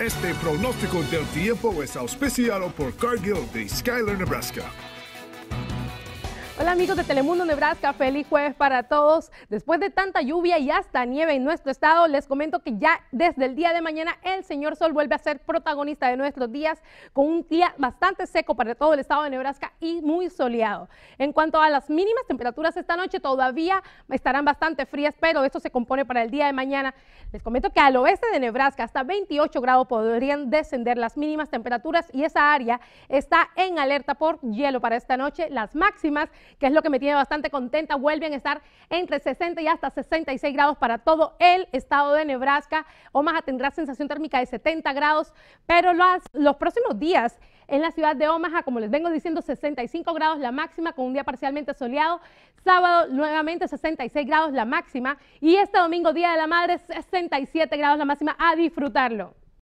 Este pronóstico del tiempo es auspiciado por Cargill de Skyler, Nebraska. Hola amigos de Telemundo Nebraska, feliz jueves para todos. Después de tanta lluvia y hasta nieve en nuestro estado, les comento que ya desde el día de mañana el señor Sol vuelve a ser protagonista de nuestros días con un día bastante seco para todo el estado de Nebraska y muy soleado. En cuanto a las mínimas temperaturas esta noche todavía estarán bastante frías, pero esto se compone para el día de mañana. Les comento que al oeste de Nebraska hasta 28 grados podrían descender las mínimas temperaturas y esa área está en alerta por hielo para esta noche. Las máximas que es lo que me tiene bastante contenta. Vuelven a estar entre 60 y hasta 66 grados para todo el estado de Nebraska. Omaha tendrá sensación térmica de 70 grados, pero los, los próximos días en la ciudad de Omaha, como les vengo diciendo, 65 grados la máxima con un día parcialmente soleado. Sábado nuevamente 66 grados la máxima y este domingo, Día de la Madre, 67 grados la máxima a disfrutarlo.